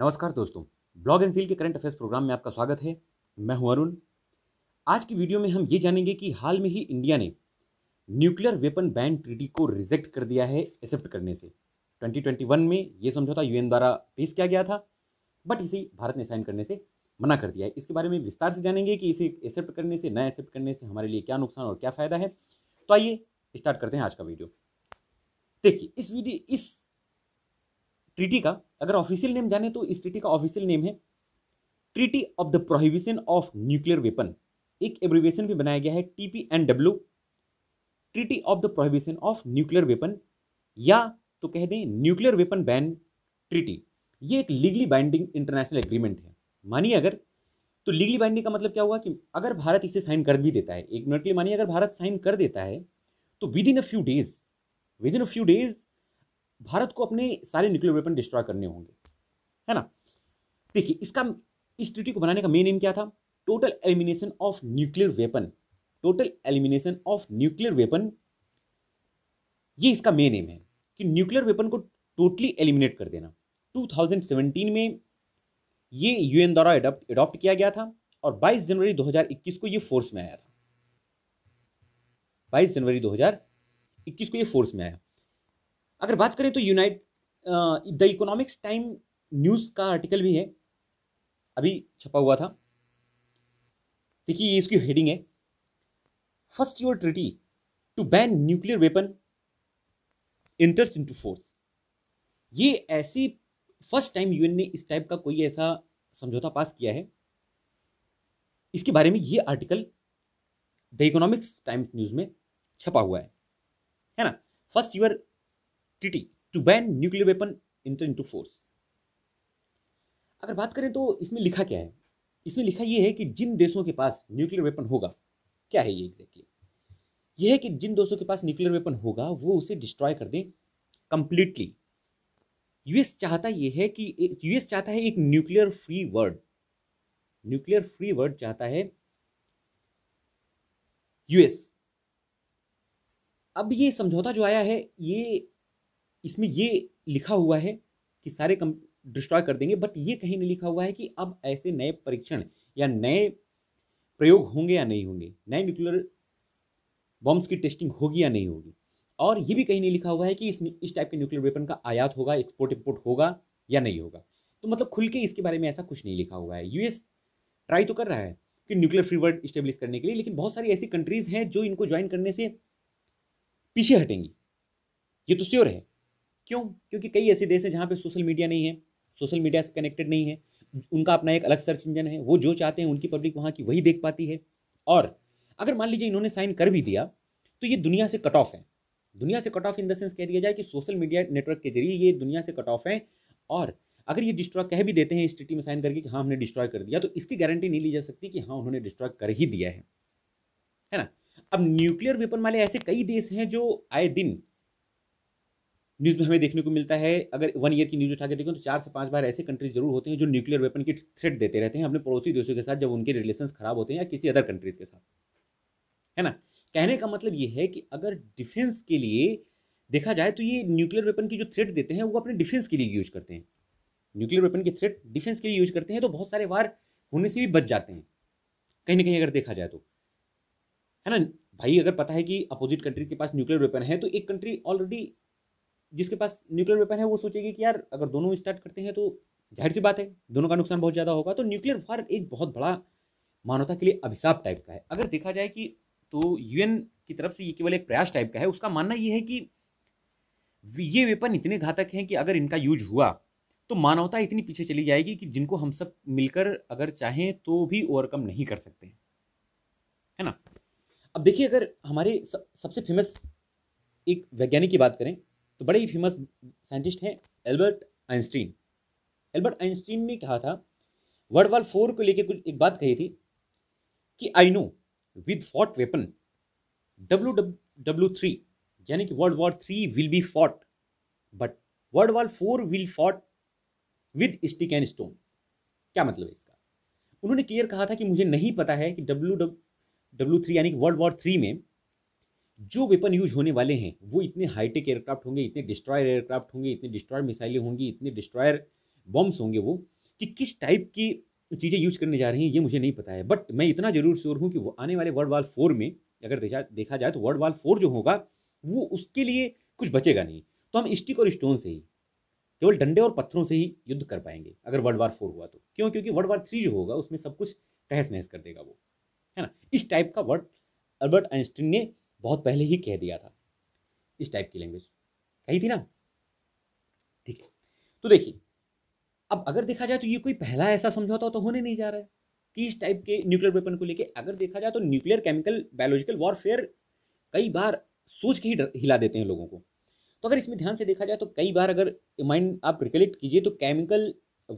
नमस्कार दोस्तों blog and seal के करंट अफेयर्स प्रोग्राम में आपका स्वागत है मैं हूं अरुण आज की वीडियो में हम ये जानेंगे कि हाल में ही इंडिया ने न्यूक्लियर वेपन बैन ट्रीटी को रिजेक्ट कर दिया है एक्सेप्ट करने से 2021 में ये समझौता यूएन द्वारा पेश किया गया था बट इसे भारत ने साइन करने से मना कर दिया है इसके बारे में विस्तार से जानेंगे कि इसे एक्सेप्ट करने से न एक्सेप्ट करने से हमारे लिए क्या नुकसान और क्या फ़ायदा है तो आइए स्टार्ट करते हैं आज का वीडियो देखिए इस वीडियो इस ट्रीटी का अगर ऑफिशियल नेम जाने तो इस ट्रीटी का ऑफिशियल नेम है treaty of the prohibition of nuclear weapon एक एब्रिविएशन भी बनाया गया है T P N W treaty of the prohibition of nuclear weapon या तो कह दें न्यूक्लियर वेपन बैन ट्रीटी ये एक लीगली बाइंडिंग इंटरनेशनल एग्रीमेंट है मानिए अगर तो लीगली बाइंडिंग का मतलब क्या हुआ कि अगर भारत इसे साइन कर भी देता है एक मिनट के लिए मानिए अगर भारत साइन कर देता है तो within a few days within a few days Bharat को अपने सारे न्यूक्लियर वेपन डिस्ट्रॉय करने होंगे है ना देखिए इसका इस ट्रीटी को बनाने का मेन एम क्या था total elimination of nuclear weapon total elimination of nuclear weapon ये इसका मेन एम है कि न्यूक्लियर वेपन को टोटली एलिमिनेट कर देना 2017 में ये यूएन द्वारा एडॉप्ट किया गया था और 22 जनवरी 2021 को ये फोर्स में आया था 22 जनवरी 2021 को ये फोर्स में आया अगर बात करें तो unite the economics time news का आर्टिकल भी है अभी छपा हुआ था देखिए ये इसकी हेडिंग है first your treaty to ban nuclear weapon enters into force ये ऐसी फर्स्ट टाइम यूएन ने इस टाइप का कोई ऐसा समझौता पास किया है इसके बारे में ये article the economics times news में छपा हुआ है है ना first your treaty to ban nuclear weapon enter into force अगर बात करें तो इसमें लिखा क्या है इसमें लिखा यह है कि जिन देशों के पास न्यूक्लियर वेपन होगा क्या है ये एग्जैक्टली यह है कि जिन दोस्तों के पास न्यूक्लियर वेपन होगा वो उसे डिस्ट्रॉय कर दें कंप्लीटली यूएस चाहता यह है कि यूएस चाहता है एक nuclear free world nuclear free world चाहता है यूएस अब ये समझौता जो आया है ये इसमें ये लिखा हुआ है कि सारे कम डिस्ट्रॉय कर देंगे बट ये कहीं नहीं लिखा हुआ है कि अब ऐसे नए परीक्षण या नए प्रयोग होंगे या नहीं होंगे नए न्यूक्लियर बॉम्ब्स की टेस्टिंग होगी या नहीं होगी और ये भी कहीं नहीं लिखा हुआ है कि इस इस टाइप के न्यूक्लियर वेपन का आयात होगा एक्सपोर्ट इम्पोर्ट होगा या नहीं होगा तो मतलब खुल के इसके बारे में ऐसा कुछ नहीं लिखा हुआ है यूएस ट्राई तो कर रहा है कि न्यूक्लियर फ्री वर्ल्ड स्टेब्लिश करने के लिए लेकिन बहुत सारी ऐसी कंट्रीज़ हैं जो इनको ज्वाइन करने से पीछे हटेंगी ये तो श्योर है क्यों क्योंकि कई ऐसे देश हैं जहाँ पे सोशल मीडिया नहीं है सोशल मीडिया से कनेक्टेड नहीं है उनका अपना एक अलग सर्च इंजन है वो जो चाहते हैं उनकी पब्लिक वहाँ की वही देख पाती है और अगर मान लीजिए इन्होंने साइन कर भी दिया तो ये दुनिया से कट ऑफ है दुनिया से cut off in the sense कह दिया जाए कि सोशल मीडिया नेटवर्क के जरिए ये दुनिया से कट ऑफ है और अगर ये डिस्ट्रॉय कह भी देते हैं इस में साइन करके कि हाँ हमने डिस्ट्रॉय कर दिया तो इसकी गारंटी नहीं ली जा सकती कि हाँ उन्होंने डिस्ट्रॉय कर ही दिया है है ना अब न्यूक्लियर वेपन वाले ऐसे कई देश हैं जो आए दिन न्यूज़ में हमें देखने को मिलता है अगर वन ईयर की न्यूज़ उठा के देखें तो चार से पांच बार ऐसे कंट्रीज जरूर होते हैं जो न्यूक्लियर वेपन की थ्रेट देते रहते हैं अपने पड़ोसी देशों के साथ जब उनके रिलेशन खराब होते हैं या किसी अदर कंट्रीज के साथ है ना कहने का मतलब ये है कि अगर डिफेंस के लिए देखा जाए तो ये न्यूक्लियर वेपन की जो थ्रेट देते हैं वो अपने डिफेंस के लिए यूज करते हैं न्यूक्लियर वेपन की थ्रेट डिफेंस के लिए यूज करते हैं तो बहुत सारे वार होने से भी बच जाते हैं कहीं ना कहीं अगर देखा जाए तो है ना भाई अगर पता है कि अपोजिट कंट्री के पास न्यूक्लियर वेपन है तो एक कंट्री ऑलरेडी जिसके पास न्यूक्लियर वेपन है वो सोचेगी कि यार अगर दोनों स्टार्ट करते हैं तो जाहिर सी बात है दोनों का नुकसान बहुत ज़्यादा होगा तो न्यूक्लियर वार एक बहुत बड़ा मानवता के लिए अभिशाप टाइप का है अगर देखा जाए कि तो यूएन की तरफ से ये केवल एक प्रयास टाइप का है उसका मानना ये है कि ये वेपन इतने घातक हैं कि अगर इनका यूज हुआ तो मानवता इतनी पीछे चली जाएगी कि जिनको हम सब मिलकर अगर चाहें तो भी ओवरकम नहीं कर सकते हैं है ना अब देखिए अगर हमारे सबसे फेमस एक वैज्ञानिक की बात करें तो बड़े ही फेमस साइंटिस्ट हैं एल्बर्ट आइंस्टीन एल्बर्ट आइंस्टीन ने कहा था वर्ल्ड वॉर फोर को लेकर कुछ एक बात कही थी कि I know with fought weapon W W three यानी कि world war three will be fought but world war four will fought with stick and stone क्या मतलब है इसका उन्होंने क्लियर कहा था कि मुझे नहीं पता है कि डब्ल्यू डब्ल्यू थ्री यानी कि वर्ल्ड वॉर थ्री में जो वेपन यूज होने वाले हैं वो इतने हाईटेक एयरक्राफ्ट होंगे इतने डिस्ट्रॉयर एयरक्राफ्ट होंगे इतने डिस्ट्रॉयर मिसाइलें होंगी इतने डिस्ट्रॉयर बॉम्ब्स होंगे वो कि किस टाइप की चीज़ें यूज करने जा रही हैं ये मुझे नहीं पता है बट मैं इतना जरूर श्योर हूँ कि वो आने वाले वर्ल्ड वार फोर में अगर देखा जाए तो वर्ल्ड वार फोर जो होगा वो उसके लिए कुछ बचेगा नहीं तो हम स्टिक और स्टोन से ही केवल डंडे और पत्थरों से ही युद्ध कर पाएंगे अगर वर्ल्ड वार फोर हुआ तो क्यों क्योंकि वर्ल्ड वार थ्री जो होगा उसमें सब कुछ तहस नहस कर देगा वो है ना इस टाइप का वर्ड अल्बर्ट आइंस्टीन ने बहुत पहले ही कह दिया था इस टाइप की लैंग्वेज कही थी ना ठीक है तो देखिए अब अगर देखा जाए तो ये कोई पहला ऐसा समझौता तो होने नहीं जा रहा है कि इस टाइप के न्यूक्लियर वेपन को लेके अगर देखा जाए तो न्यूक्लियर केमिकल बायोलॉजिकल वॉरफेयर कई बार सोच के ही हिला देते हैं लोगों को तो अगर इसमें ध्यान से देखा जाए तो कई बार अगर माइंड आप रिकलेक्ट कीजिए तो chemical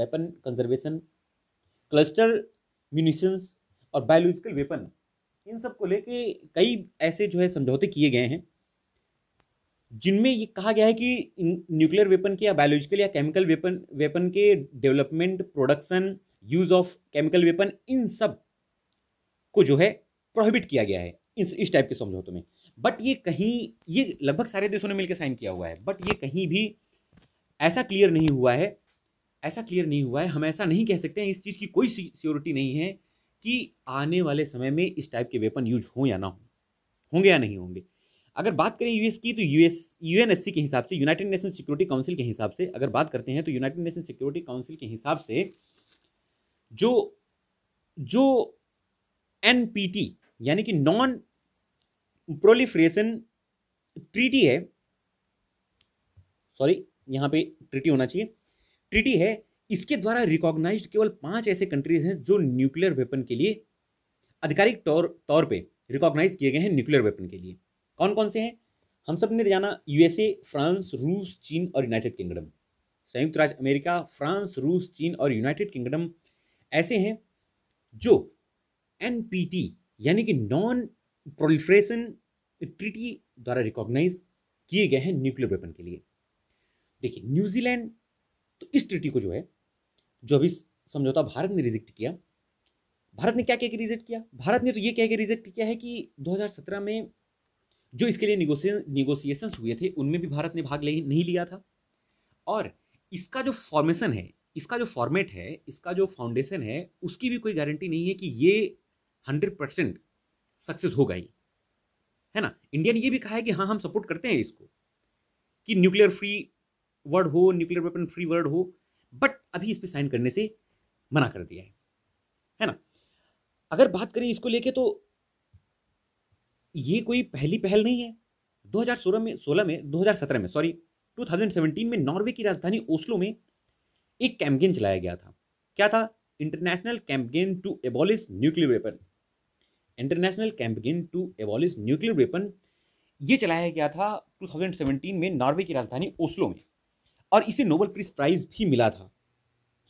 weapon conservation cluster munitions और बायोलॉजिकल वेपन इन सब को लेके कई ऐसे जो है समझौते किए गए हैं जिनमें ये कहा गया है कि न्यूक्लियर वेपन के या बायोलॉजिकल या केमिकल वेपन वेपन के development production use of chemical weapon इन सब को जो है प्रोहिबिट किया गया है इस इस टाइप के समझौतों में बट ये कहीं ये लगभग सारे देशों ने मिलकर साइन किया हुआ है बट ये कहीं भी ऐसा क्लियर नहीं हुआ है ऐसा क्लियर नहीं हुआ है हम ऐसा नहीं कह सकते हैं इस चीज़ की कोई सिक्योरिटी नहीं है कि आने वाले समय में इस टाइप के वेपन यूज हों या ना हो होंगे या नहीं होंगे अगर बात करें यूएस की तो यूएस यूएनएससी के हिसाब से यूनाइटेड नेशन सिक्योरिटी काउंसिल के हिसाब से अगर बात करते हैं तो यूनाइटेड नेशन सिक्योरिटी काउंसिल के हिसाब से जो जो एन यानी कि नॉन प्रोलिफ्रेशन ट्रीटी है सॉरी यहाँ पे ट्रीटी होना चाहिए ट्रीटी है इसके द्वारा रिकॉग्नाइज केवल पांच ऐसे कंट्रीज हैं जो न्यूक्लियर वेपन के लिए आधिकारिक तौर तौर पे रिकॉग्नाइज किए गए हैं न्यूक्लियर वेपन के लिए कौन कौन से हैं हम सब ने जाना यूएसए फ्रांस रूस चीन और यूनाइटेड किंगडम संयुक्त राज्य अमेरिका फ्रांस रूस चीन और यूनाइटेड किंगडम ऐसे हैं जो एन यानी कि नॉन प्रोलिफ्रेशन ट्रीटी द्वारा रिकॉग्नाइज किए गए हैं न्यूक्लियर वेपन के लिए देखिए न्यूजीलैंड तो इस ट्रीटी को जो है जो अभी समझौता भारत ने रिजेक्ट किया भारत ने क्या कह के रिजेक्ट किया भारत ने तो ये कह के रिजेक्ट किया है कि 2017 में जो इसके लिए निगोसिएशंस हुए थे उनमें भी भारत ने भाग ले नहीं लिया था और इसका जो फॉर्मेशन है इसका जो फॉर्मेट है इसका जो फाउंडेशन है उसकी भी कोई गारंटी नहीं है कि ये हंड्रेड परसेंट सक्सेस होगा ही है ना इंडिया ने ये भी कहा है कि हाँ हम सपोर्ट करते हैं इसको कि न्यूक्लियर फ्री वर्ड हो न्यूक्लियर वेपन फ्री वर्ड हो बट अभी इस पर साइन करने से मना कर दिया है है ना अगर बात करें इसको लेके तो ये कोई पहली पहल नहीं है 2016 में 16 में 2017 में सॉरी 2017 में नॉर्वे की राजधानी ओस्लो में एक कैंपेन चलाया गया था क्या था international campaign to abolish nuclear weapon international campaign to abolish nuclear weapon ये चलाया गया था 2017 में नॉर्वे की राजधानी ओस्लो में और इसे नोबल पीस प्राइज भी मिला था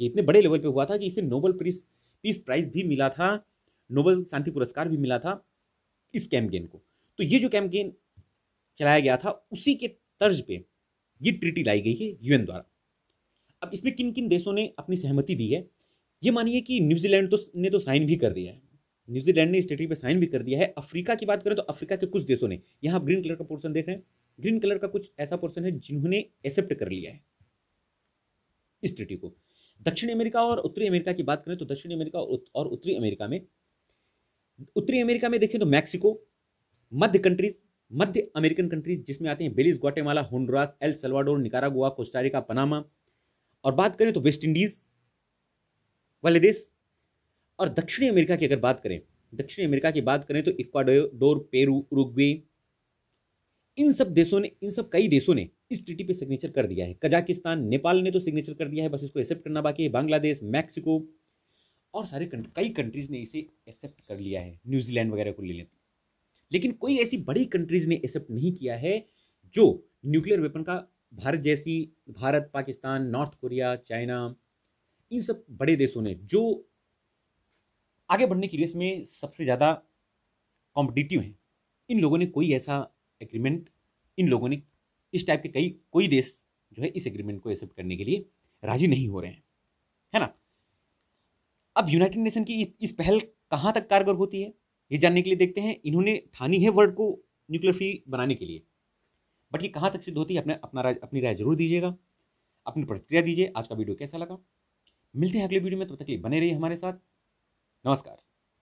ये इतने बड़े लेवल पे हुआ था कि इसे नोबल पीस पीस प्राइज भी मिला था नोबल शांति पुरस्कार भी मिला था इस कैंपेन को तो ये जो कैंपेन चलाया गया था उसी के तर्ज पे ये ट्रीटी लाई गई है यूएन द्वारा अब इसमें किन किन देशों ने अपनी सहमति दी है ये मानिए कि न्यूजीलैंड तो ने तो साइन भी कर दिया है न्यूजीलैंड ने इस ट्रीटी पर साइन भी कर दिया है अफ्रीका की बात करें तो अफ्रीका के कुछ देशों ने यहाँ ग्रीन कलर का पोर्सन देख रहे हैं ग्रीन कलर का कुछ ऐसा पोर्सन है जिन्होंने एक्सेप्ट कर लिया है इस ट्रिटी को दक्षिण अमेरिका और उत्तरी अमेरिका की बात करें तो दक्षिण अमेरिका और उत्तरी अमेरिका में उत्तरी अमेरिका में देखें तो मैक्सिको मध्य कंट्रीज मध्य अमेरिकन कंट्रीज जिसमें आते हैं Belize Guatemala Honduras El Salvador Nicaragua Costa Rica Panama और बात करें तो वेस्ट इंडीज वाले देश और दक्षिणी अमेरिका की अगर बात करें दक्षिणी अमेरिका की बात करें तो इक्वाडोर पेरू उरुग्वे इन सब देशों ने इन सब कई देशों ने इस ट्रीटी पे सिग्नेचर कर दिया है कजाकिस्तान नेपाल ने तो सिग्नेचर कर दिया है बस इसको एक्सेप्ट करना बाकी है बांग्लादेश मैक्सिको और सारे कई कंट्रीज़ ने इसे एक्सेप्ट कर लिया है न्यूजीलैंड वगैरह को ले लेते लेकिन कोई ऐसी बड़ी कंट्रीज़ ने एक्सेप्ट नहीं किया है जो न्यूक्लियर वेपन का भारत जैसी Bharat Pakistan North Korea China इन सब बड़े देशों ने जो आगे बढ़ने की रेस में सबसे ज़्यादा कॉम्पिटिटिव हैं इन लोगों ने कोई ऐसा एग्रीमेंट इन लोगों ने इस टाइप के कई कोई देश जो है इस एग्रीमेंट को एक्सेप्ट करने के लिए राजी नहीं हो रहे हैं है ना अब यूनाइटेड नेशन की इस पहल कहाँ तक कारगर होती है ये जानने के लिए देखते हैं इन्होंने ठानी है वर्ल्ड को न्यूक्लियर फ्री बनाने के लिए बट ये कहाँ तक सिद्ध होती है अपने अपना राय अपनी राय जरूर दीजिएगा अपनी प्रतिक्रिया दीजिए आज का वीडियो कैसा लगा मिलते हैं अगले वीडियो में तब तो तक के बने रहिए हमारे साथ नमस्कार